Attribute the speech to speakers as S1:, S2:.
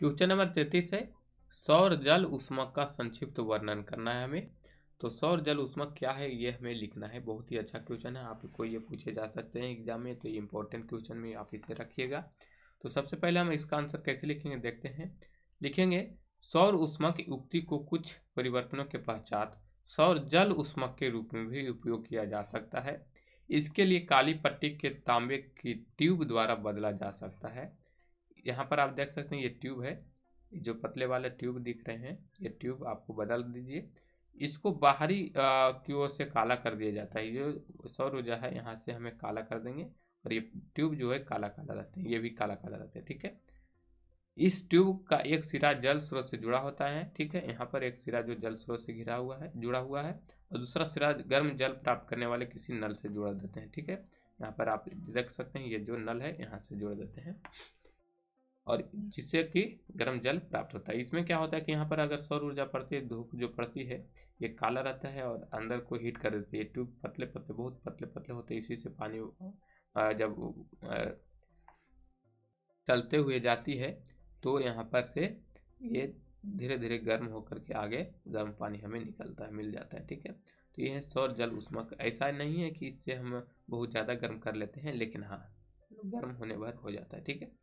S1: question number तैतीस है सौर जल उष्मा का संक्षिप्त वर्णन करना है हमें तो सौर जल उष्मा क्या है ये हमें लिखना है बहुत ही अच्छा क्वेश्चन है आपको ये पूछे जा सकते हैं एग्जाम में तो ये इंपॉर्टेंट क्वेश्चन में आप इसे रखिएगा तो सबसे पहले हम इसका आंसर कैसे लिखेंगे देखते हैं लिखेंगे सौर उष्मा की उक्ति को कुछ परिवर्तनों के पश्चात सौर जल उष्मक के रूप में भी उपयोग किया जा सकता है इसके लिए काली पट्टी के तांबे की ट्यूब द्वारा बदला जा सकता है यहाँ पर आप देख सकते हैं ये ट्यूब है जो पतले वाले ट्यूब दिख रहे हैं ये ट्यूब आपको बदल दीजिए इसको बाहरी की ओर से काला कर दिया जाता है ये सौर ऊर्जा है यहाँ से हमें काला कर देंगे और ये ट्यूब जो है काला काला रहते हैं ये भी काला काला रहते हैं ठीक है इस ट्यूब का एक सिरा जल स्रोत से जुड़ा होता है ठीक है यहाँ पर एक सिरा जो जल स्रोत से घिरा हुआ है जुड़ा हुआ है और दूसरा सिरा गर्म जल प्राप्त करने वाले किसी नल से जुड़ा देते हैं ठीक है यहाँ पर आप देख सकते हैं ये जो नल है यहाँ से जोड़ देते हैं और जिससे कि गर्म जल प्राप्त होता है इसमें क्या होता है कि यहाँ पर अगर सौर ऊर्जा पड़ती है धूप जो पड़ती है ये काला रहता है और अंदर को हीट कर देती है ट्यूब पतले पतले बहुत पतले पतले होते हैं इसी से पानी जब चलते हुए जाती है तो यहाँ पर से ये धीरे धीरे गर्म होकर के आगे गर्म पानी हमें निकलता है मिल जाता है ठीक है तो यह सौर जल उष्मक ऐसा नहीं है कि इससे हम बहुत ज़्यादा
S2: गर्म कर लेते हैं लेकिन हाँ गर्म होने पर हो जाता है ठीक है